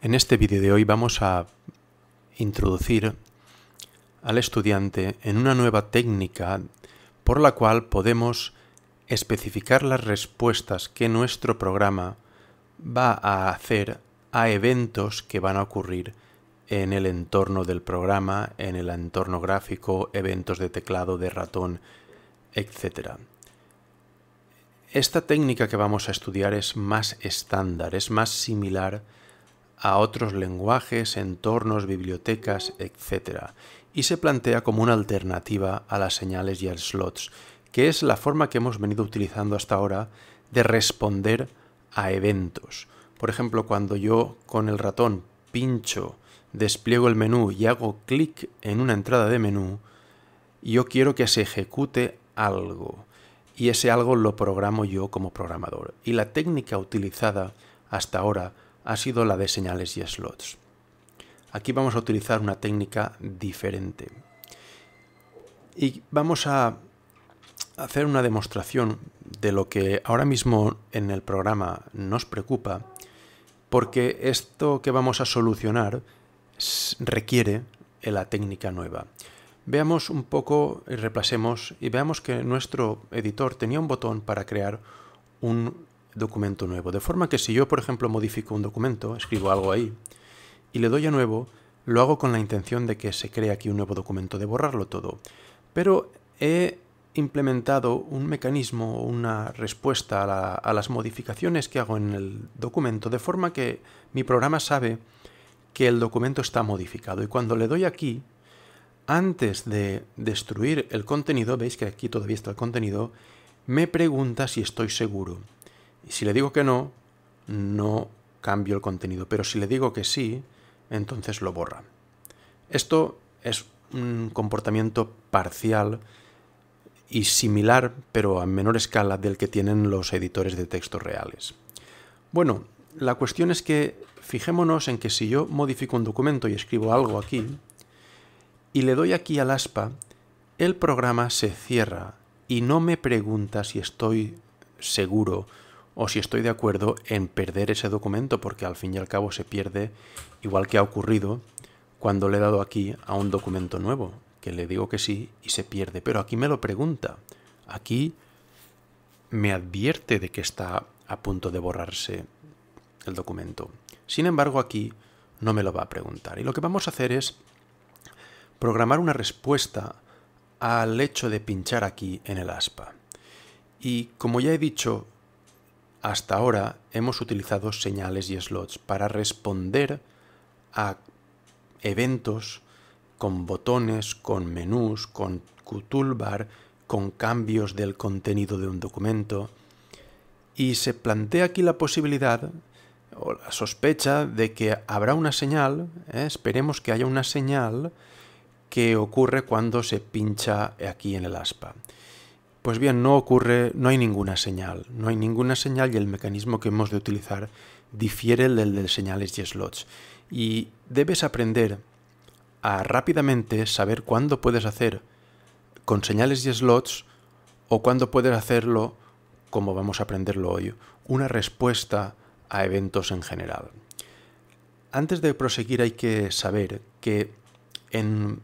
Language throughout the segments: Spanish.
En este vídeo de hoy vamos a introducir al estudiante en una nueva técnica por la cual podemos especificar las respuestas que nuestro programa va a hacer a eventos que van a ocurrir en el entorno del programa, en el entorno gráfico, eventos de teclado, de ratón, etc. Esta técnica que vamos a estudiar es más estándar, es más similar a otros lenguajes, entornos, bibliotecas, etc. Y se plantea como una alternativa a las señales y al slots, que es la forma que hemos venido utilizando hasta ahora de responder a eventos. Por ejemplo, cuando yo con el ratón pincho, despliego el menú y hago clic en una entrada de menú, yo quiero que se ejecute algo. Y ese algo lo programo yo como programador. Y la técnica utilizada hasta ahora ha sido la de señales y slots. Aquí vamos a utilizar una técnica diferente. Y vamos a hacer una demostración de lo que ahora mismo en el programa nos preocupa, porque esto que vamos a solucionar requiere la técnica nueva. Veamos un poco y repasemos y veamos que nuestro editor tenía un botón para crear un documento nuevo. De forma que si yo, por ejemplo, modifico un documento, escribo algo ahí, y le doy a nuevo, lo hago con la intención de que se cree aquí un nuevo documento, de borrarlo todo. Pero he implementado un mecanismo, una respuesta a, a las modificaciones que hago en el documento, de forma que mi programa sabe que el documento está modificado. Y cuando le doy aquí, antes de destruir el contenido, veis que aquí todavía está el contenido, me pregunta si estoy seguro. Y si le digo que no, no cambio el contenido. Pero si le digo que sí, entonces lo borra. Esto es un comportamiento parcial y similar, pero a menor escala, del que tienen los editores de textos reales. Bueno, la cuestión es que fijémonos en que si yo modifico un documento y escribo algo aquí, y le doy aquí al aspa, el programa se cierra y no me pregunta si estoy seguro o si estoy de acuerdo en perder ese documento porque al fin y al cabo se pierde igual que ha ocurrido cuando le he dado aquí a un documento nuevo, que le digo que sí y se pierde, pero aquí me lo pregunta, aquí me advierte de que está a punto de borrarse el documento. Sin embargo, aquí no me lo va a preguntar. Y lo que vamos a hacer es programar una respuesta al hecho de pinchar aquí en el aspa. Y como ya he dicho, hasta ahora hemos utilizado señales y slots para responder a eventos con botones, con menús, con toolbar, con cambios del contenido de un documento. Y se plantea aquí la posibilidad o la sospecha de que habrá una señal, ¿eh? esperemos que haya una señal que ocurre cuando se pincha aquí en el aspa. Pues bien, no ocurre, no hay ninguna señal, no hay ninguna señal y el mecanismo que hemos de utilizar difiere del de señales y slots. Y debes aprender a rápidamente saber cuándo puedes hacer con señales y slots o cuándo puedes hacerlo, como vamos a aprenderlo hoy, una respuesta a eventos en general. Antes de proseguir hay que saber que en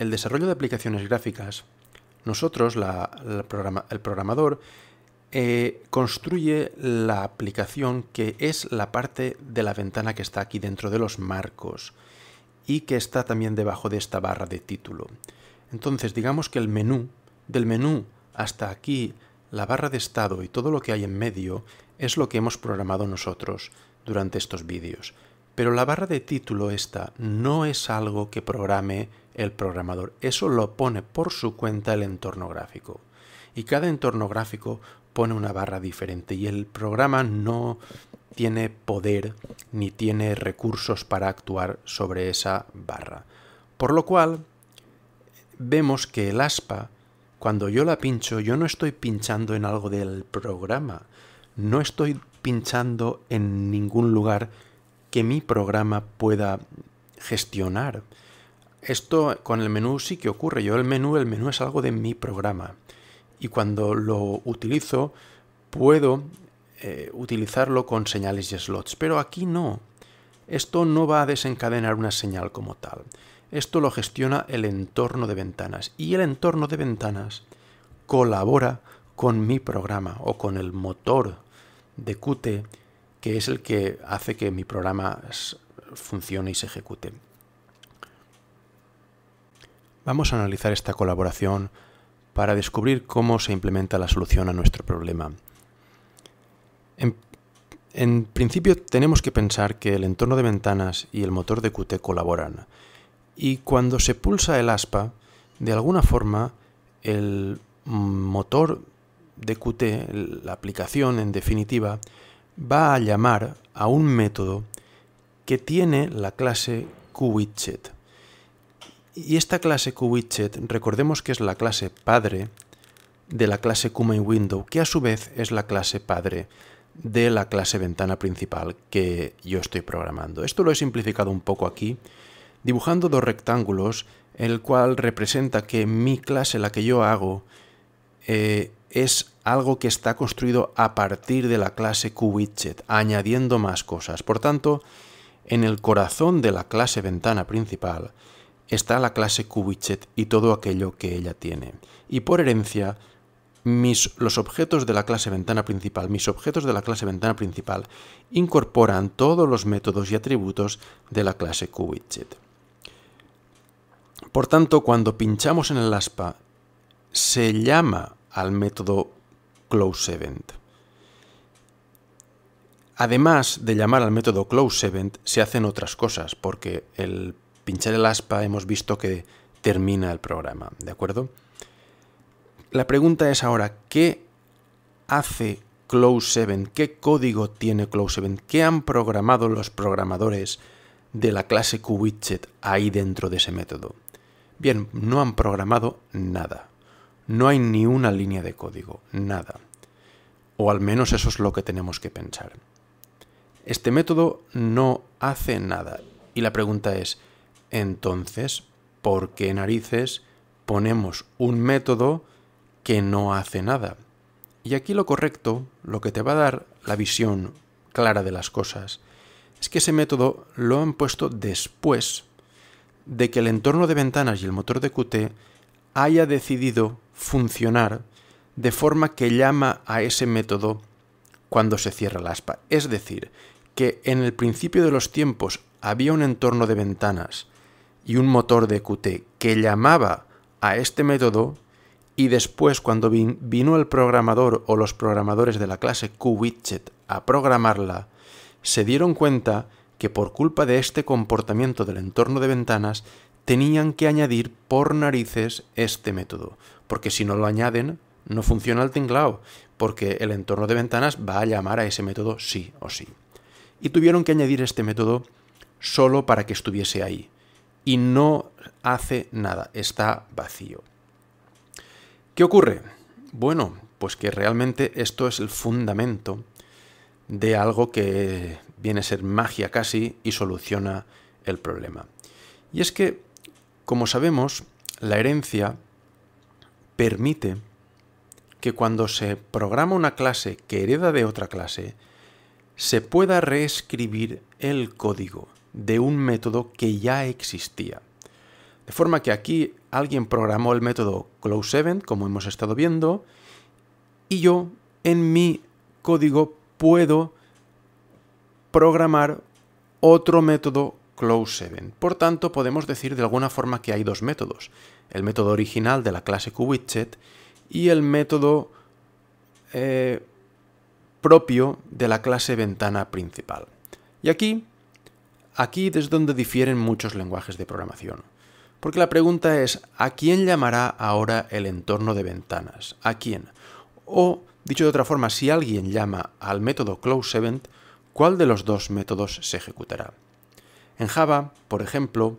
el desarrollo de aplicaciones gráficas nosotros, el programador, eh, construye la aplicación que es la parte de la ventana que está aquí dentro de los marcos y que está también debajo de esta barra de título. Entonces, digamos que el menú, del menú hasta aquí, la barra de estado y todo lo que hay en medio es lo que hemos programado nosotros durante estos vídeos. Pero la barra de título esta no es algo que programe el programador. Eso lo pone por su cuenta el entorno gráfico. Y cada entorno gráfico pone una barra diferente y el programa no tiene poder ni tiene recursos para actuar sobre esa barra. Por lo cual, vemos que el aspa, cuando yo la pincho, yo no estoy pinchando en algo del programa, no estoy pinchando en ningún lugar que mi programa pueda gestionar. Esto con el menú sí que ocurre. Yo el menú, el menú es algo de mi programa. Y cuando lo utilizo, puedo eh, utilizarlo con señales y slots. Pero aquí no. Esto no va a desencadenar una señal como tal. Esto lo gestiona el entorno de ventanas. Y el entorno de ventanas colabora con mi programa o con el motor de Qt, que es el que hace que mi programa funcione y se ejecute. Vamos a analizar esta colaboración para descubrir cómo se implementa la solución a nuestro problema. En, principio tenemos que pensar que el entorno de ventanas y el motor de Qt colaboran y cuando se pulsa el aspa, de alguna forma el motor de Qt, la aplicación en definitiva, va a llamar a un método que tiene la clase QWidget. Y esta clase QWidget, recordemos que es la clase padre de la clase QMainWindow, que a su vez es la clase padre de la clase ventana principal que yo estoy programando. Esto lo he simplificado un poco aquí, dibujando dos rectángulos, el cual representa que mi clase, la que yo hago, eh, es algo que está construido a partir de la clase QWidget, añadiendo más cosas. Por tanto, en el corazón de la clase ventana principal, está la clase Kubichet y todo aquello que ella tiene. Y por herencia, mis, los objetos de la clase ventana principal, mis objetos de la clase ventana principal incorporan todos los métodos y atributos de la clase Kubichet. Por tanto, cuando pinchamos en el aspa, se llama al método closeEvent. Además de llamar al método closeEvent, se hacen otras cosas, porque el pinchar el aspa hemos visto que termina el programa, ¿de acuerdo? La pregunta es ahora, ¿qué hace Close7? ¿Qué código tiene Close7? ¿Qué han programado los programadores de la clase QWidget ahí dentro de ese método? Bien, no han programado nada. No hay ni una línea de código, nada. O al menos eso es lo que tenemos que pensar. Este método no hace nada. Y la pregunta es, entonces, ¿por qué narices ponemos un método que no hace nada? Y aquí lo correcto, lo que te va a dar la visión clara de las cosas, es que ese método lo han puesto después de que el entorno de ventanas y el motor de Qt haya decidido funcionar de forma que llama a ese método cuando se cierra la aspa. Es decir, que en el principio de los tiempos había un entorno de ventanas y un motor de Qt que llamaba a este método y después cuando vino el programador o los programadores de la clase QWidget a programarla, se dieron cuenta que por culpa de este comportamiento del entorno de ventanas tenían que añadir por narices este método, porque si no lo añaden no funciona el tinglao, porque el entorno de ventanas va a llamar a ese método sí o sí. Y tuvieron que añadir este método solo para que estuviese ahí, y no hace nada, está vacío. ¿Qué ocurre? Bueno, pues que realmente esto es el fundamento de algo que viene a ser magia casi y soluciona el problema. Y es que, como sabemos, la herencia permite que cuando se programa una clase que hereda de otra clase, se pueda reescribir el código de un método que ya existía. De forma que aquí alguien programó el método close7, como hemos estado viendo, y yo en mi código puedo programar otro método close7. Por tanto, podemos decir de alguna forma que hay dos métodos. El método original de la clase QWidget y el método eh, propio de la clase ventana principal. Y aquí Aquí es donde difieren muchos lenguajes de programación. Porque la pregunta es, ¿a quién llamará ahora el entorno de ventanas? ¿A quién? O, dicho de otra forma, si alguien llama al método closeEvent, ¿cuál de los dos métodos se ejecutará? En Java, por ejemplo,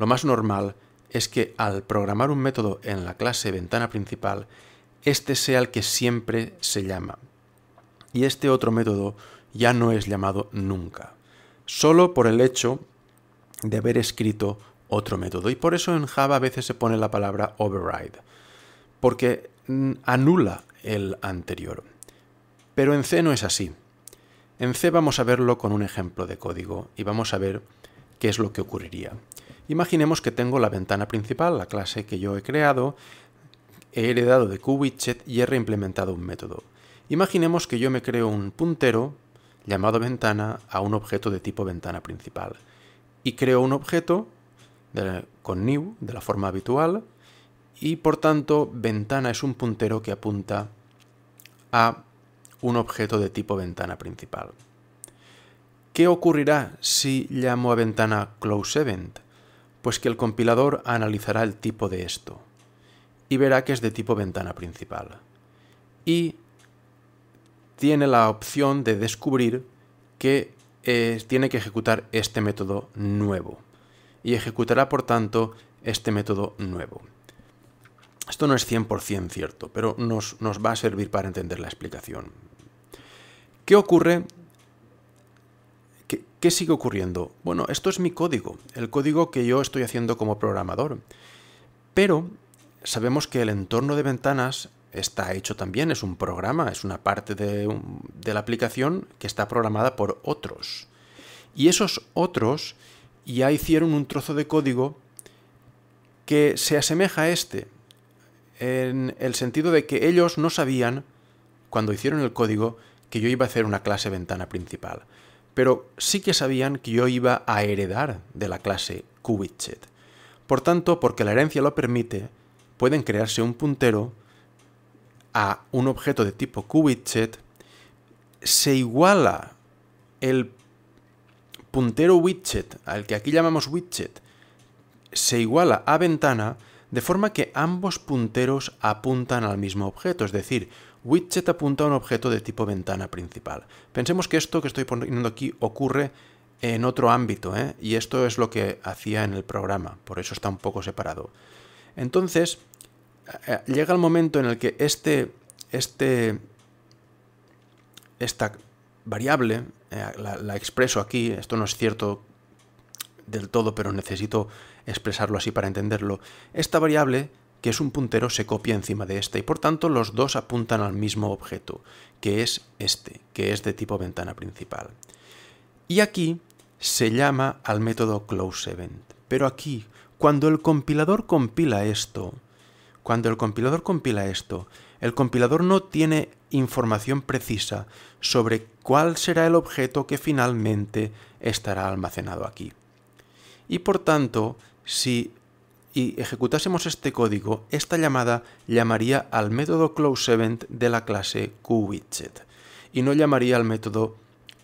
lo más normal es que al programar un método en la clase ventana principal, este sea el que siempre se llama. Y este otro método ya no es llamado nunca solo por el hecho de haber escrito otro método. Y por eso en Java a veces se pone la palabra override, porque mm, anula el anterior. Pero en C no es así. En C vamos a verlo con un ejemplo de código y vamos a ver qué es lo que ocurriría. Imaginemos que tengo la ventana principal, la clase que yo he creado, he heredado de QWidget y he reimplementado un método. Imaginemos que yo me creo un puntero llamado ventana a un objeto de tipo ventana principal. Y creo un objeto con new de la forma habitual y por tanto ventana es un puntero que apunta a un objeto de tipo ventana principal. ¿Qué ocurrirá si llamo a ventana closeEvent? Pues que el compilador analizará el tipo de esto y verá que es de tipo ventana principal. Y tiene la opción de descubrir que eh, tiene que ejecutar este método nuevo. Y ejecutará, por tanto, este método nuevo. Esto no es 100% cierto, pero nos, va a servir para entender la explicación. ¿Qué ocurre ¿Qué, sigue ocurriendo? Bueno, esto es mi código, el código que yo estoy haciendo como programador. Pero sabemos que el entorno de ventanas está hecho también, es un programa, es una parte de, la aplicación que está programada por otros. Y esos otros ya hicieron un trozo de código que se asemeja a este, en el sentido de que ellos no sabían, cuando hicieron el código, que yo iba a hacer una clase ventana principal. Pero sí que sabían que yo iba a heredar de la clase QWidget. Por tanto, porque la herencia lo permite, pueden crearse un puntero a un objeto de tipo QWidget, se iguala el puntero widget, al que aquí llamamos widget, se iguala a ventana, de forma que ambos punteros apuntan al mismo objeto, es decir, widget apunta a un objeto de tipo ventana principal. Pensemos que esto que estoy poniendo aquí ocurre en otro ámbito, ¿eh? y esto es lo que hacía en el programa, por eso está un poco separado. Entonces, eh, llega el momento en el que este, este esta variable, eh, la, la, expreso aquí, esto no es cierto del todo, pero necesito expresarlo así para entenderlo, esta variable, que es un puntero, se copia encima de esta y por tanto los dos apuntan al mismo objeto, que es este, que es de tipo ventana principal. Y aquí se llama al método closeEvent. Pero aquí, cuando el compilador compila esto, cuando el compilador compila esto, el compilador no tiene información precisa sobre cuál será el objeto que finalmente estará almacenado aquí. Y por tanto, si ejecutásemos este código, esta llamada llamaría al método closeEvent de la clase QWidget y no llamaría al método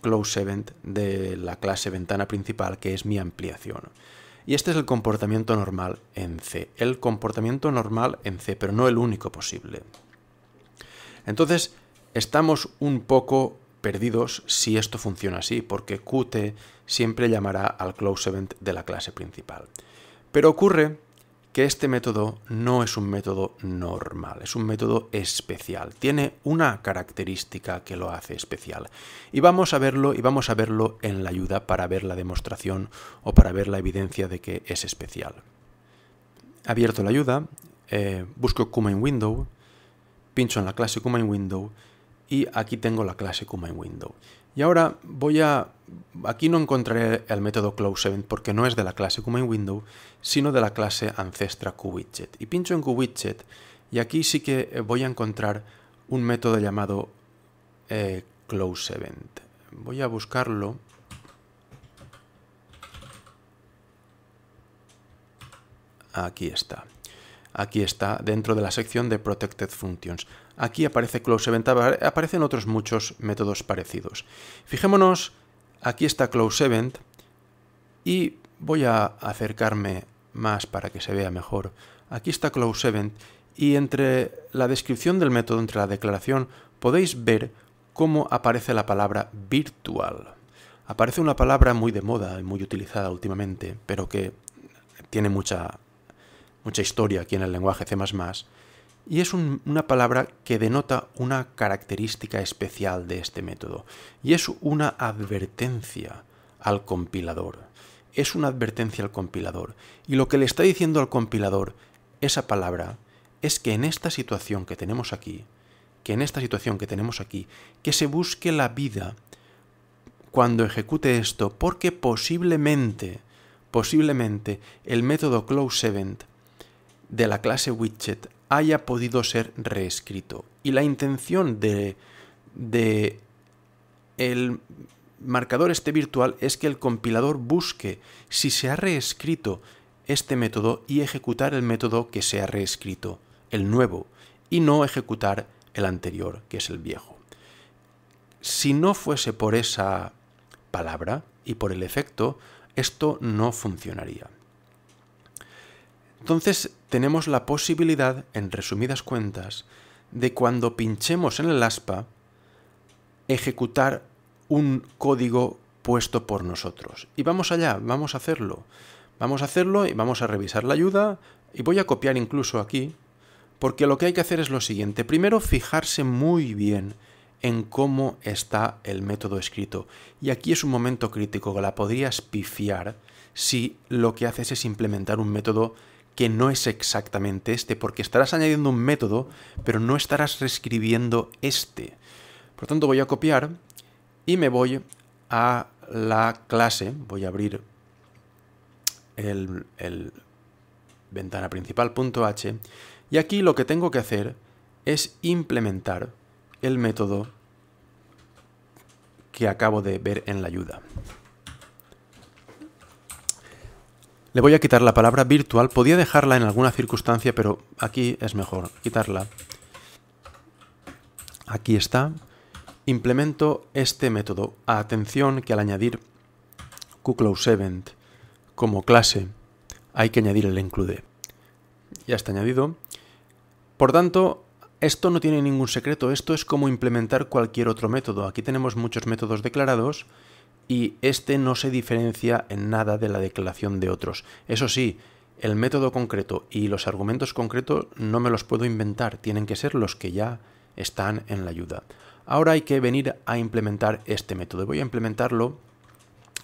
closeEvent de la clase ventana principal, que es mi ampliación. Y este es el comportamiento normal en C, el comportamiento normal en C, pero no el único posible. Entonces, estamos un poco perdidos si esto funciona así, porque Qt siempre llamará al close event de la clase principal. Pero ocurre que este método no es un método normal, es un método especial, tiene una característica que lo hace especial. Y vamos a verlo y vamos a verlo en la ayuda para ver la demostración o para ver la evidencia de que es especial. Abierto la ayuda, eh, busco Kumain Window, pincho en la clase Kumain Window y aquí tengo la clase Kumain Window. Y ahora voy a... Aquí no encontraré el método closeEvent porque no es de la clase como sino de la clase ancestra QWidget. Y pincho en QWidget y aquí sí que eh, voy a encontrar un método llamado eh, closeEvent. Voy a buscarlo. Aquí está. Aquí está, dentro de la sección de Protected Functions. Aquí aparece CloseEvent, aparecen otros muchos métodos parecidos. Fijémonos, aquí está CloseEvent y voy a acercarme más para que se vea mejor. Aquí está CloseEvent y entre la descripción del método, entre la declaración, podéis ver cómo aparece la palabra virtual. Aparece una palabra muy de moda y muy utilizada últimamente, pero que tiene mucha mucha historia aquí en el lenguaje C ⁇ y es una palabra que denota una característica especial de este método, y es una advertencia al compilador. Es una advertencia al compilador. Y lo que le está diciendo al compilador esa palabra es que en esta situación que tenemos aquí, que en esta situación que tenemos aquí, que se busque la vida cuando ejecute esto, porque posiblemente, posiblemente el método close de la clase widget haya podido ser reescrito. Y la intención de, de el marcador este virtual es que el compilador busque si se ha reescrito este método y ejecutar el método que se ha reescrito, el nuevo, y no ejecutar el anterior, que es el viejo. Si no fuese por esa palabra y por el efecto, esto no funcionaría. Entonces tenemos la posibilidad, en resumidas cuentas, de cuando pinchemos en el aspa, ejecutar un código puesto por nosotros. Y vamos allá, vamos a hacerlo. Vamos a hacerlo y vamos a revisar la ayuda y voy a copiar incluso aquí, porque lo que hay que hacer es lo siguiente. Primero, fijarse muy bien en cómo está el método escrito. Y aquí es un momento crítico, que la podrías pifiar si lo que haces es implementar un método que no es exactamente este, porque estarás añadiendo un método, pero no estarás reescribiendo este. Por tanto, voy a copiar y me voy a la clase, voy a abrir el, el ventana principal.h y aquí lo que tengo que hacer es implementar el método que acabo de ver en la ayuda. Le voy a quitar la palabra virtual. Podía dejarla en alguna circunstancia, pero aquí es mejor quitarla. Aquí está. Implemento este método. Atención que al añadir QCloseEvent como clase hay que añadir el include. Ya está añadido. Por tanto, esto no tiene ningún secreto. Esto es como implementar cualquier otro método. Aquí tenemos muchos métodos declarados y este no se diferencia en nada de la declaración de otros. Eso sí, el método concreto y los argumentos concretos no me los puedo inventar, tienen que ser los que ya están en la ayuda. Ahora hay que venir a implementar este método. Voy a implementarlo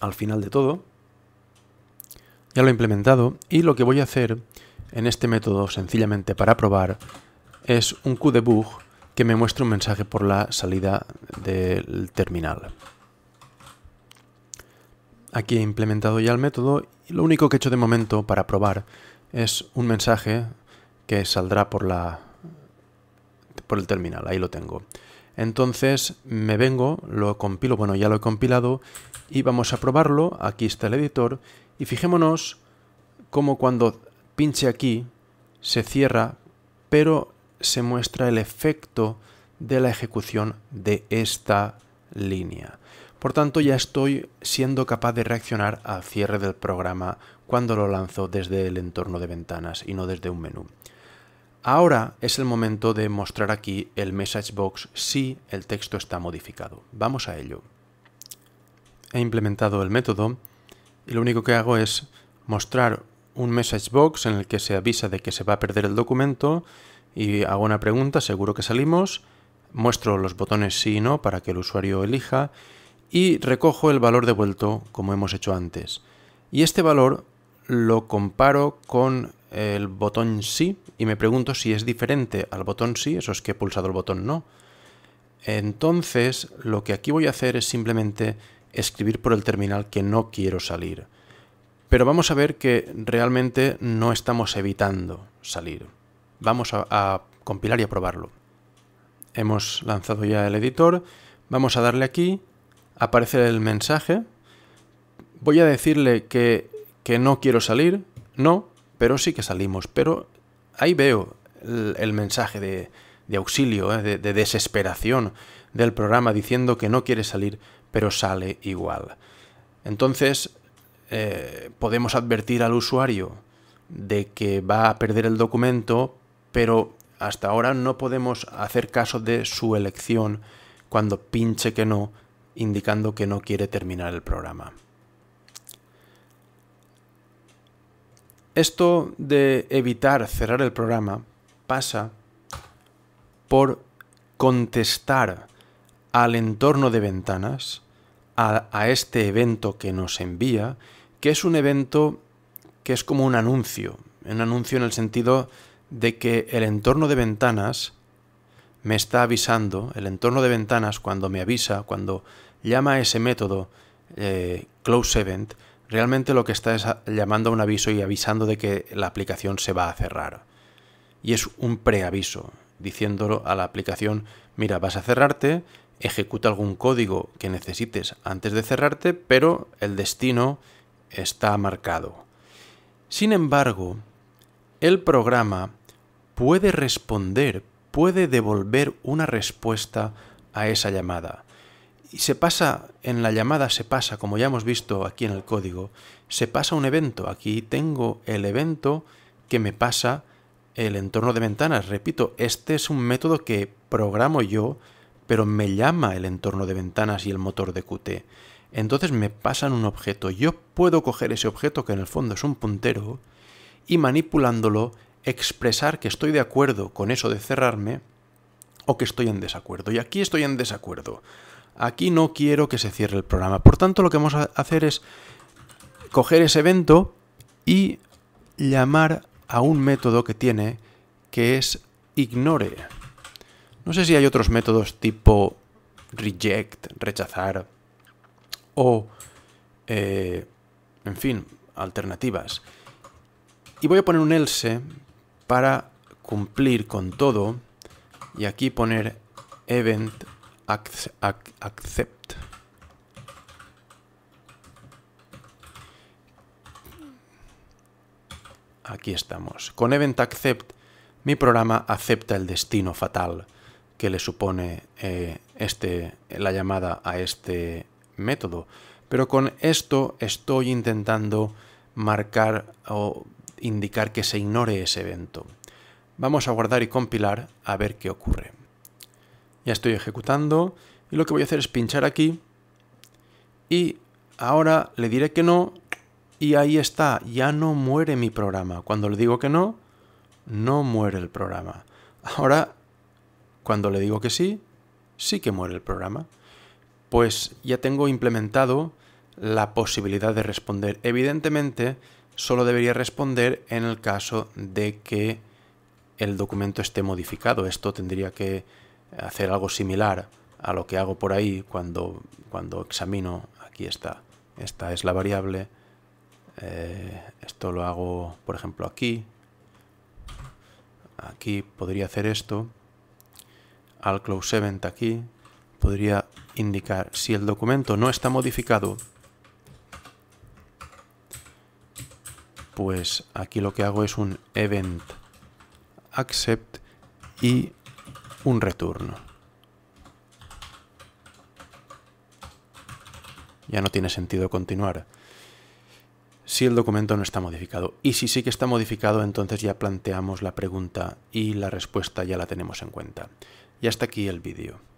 al final de todo. Ya lo he implementado y lo que voy a hacer en este método sencillamente para probar es un QDebug que me muestra un mensaje por la salida del terminal. Aquí he implementado ya el método y lo único que he hecho de momento para probar es un mensaje que saldrá por la por el terminal, ahí lo tengo. Entonces me vengo, lo compilo, bueno ya lo he compilado y vamos a probarlo, aquí está el editor y fijémonos cómo cuando pinche aquí se cierra pero se muestra el efecto de la ejecución de esta línea. Por tanto, ya estoy siendo capaz de reaccionar al cierre del programa cuando lo lanzo desde el entorno de ventanas y no desde un menú. Ahora es el momento de mostrar aquí el message box si el texto está modificado. Vamos a ello. He implementado el método y lo único que hago es mostrar un message box en el que se avisa de que se va a perder el documento y hago una pregunta, seguro que salimos, muestro los botones sí y no para que el usuario elija y recojo el valor devuelto como hemos hecho antes. Y este valor lo comparo con el botón sí y me pregunto si es diferente al botón sí, eso es que he pulsado el botón no. Entonces lo que aquí voy a hacer es simplemente escribir por el terminal que no quiero salir. Pero vamos a ver que realmente no estamos evitando salir. Vamos a, compilar y a probarlo. Hemos lanzado ya el editor. Vamos a darle aquí aparece el mensaje. Voy a decirle que, no quiero salir. No, pero sí que salimos. Pero ahí veo el, mensaje de, auxilio, eh, de, desesperación del programa diciendo que no quiere salir, pero sale igual. Entonces, eh, podemos advertir al usuario de que va a perder el documento, pero hasta ahora no podemos hacer caso de su elección cuando pinche que no indicando que no quiere terminar el programa. Esto de evitar cerrar el programa pasa por contestar al entorno de ventanas, a, este evento que nos envía, que es un evento que es como un anuncio, un anuncio en el sentido de que el entorno de ventanas me está avisando, el entorno de ventanas cuando me avisa, cuando llama ese método eh, close event, realmente lo que está es llamando a un aviso y avisando de que la aplicación se va a cerrar. Y es un preaviso, diciéndolo a la aplicación, mira, vas a cerrarte, ejecuta algún código que necesites antes de cerrarte, pero el destino está marcado. Sin embargo, el programa puede responder puede devolver una respuesta a esa llamada. Y se pasa, en la llamada se pasa, como ya hemos visto aquí en el código, se pasa un evento. Aquí tengo el evento que me pasa el entorno de ventanas. Repito, este es un método que programo yo, pero me llama el entorno de ventanas y el motor de Qt. Entonces me pasan un objeto. Yo puedo coger ese objeto, que en el fondo es un puntero, y manipulándolo expresar que estoy de acuerdo con eso de cerrarme o que estoy en desacuerdo. Y aquí estoy en desacuerdo. Aquí no quiero que se cierre el programa. Por tanto, lo que vamos a hacer es coger ese evento y llamar a un método que tiene que es ignore. No sé si hay otros métodos tipo reject, rechazar o, eh, en fin, alternativas. Y voy a poner un else para cumplir con todo y aquí poner event accept aquí estamos con event accept mi programa acepta el destino fatal que le supone eh, este, la llamada a este método pero con esto estoy intentando marcar o indicar que se ignore ese evento. Vamos a guardar y compilar a ver qué ocurre. Ya estoy ejecutando y lo que voy a hacer es pinchar aquí y ahora le diré que no y ahí está, ya no muere mi programa. Cuando le digo que no, no muere el programa. Ahora, cuando le digo que sí, sí que muere el programa. Pues ya tengo implementado la posibilidad de responder. Evidentemente, solo debería responder en el caso de que el documento esté modificado. Esto tendría que hacer algo similar a lo que hago por ahí cuando, cuando examino. Aquí está. Esta es la variable. Eh, esto lo hago, por ejemplo, aquí. Aquí podría hacer esto. Al close event aquí podría indicar si el documento no está modificado pues aquí lo que hago es un event accept y un retorno. Ya no tiene sentido continuar. Si el documento no está modificado. Y si sí que está modificado, entonces ya planteamos la pregunta y la respuesta ya la tenemos en cuenta. Y hasta aquí el vídeo.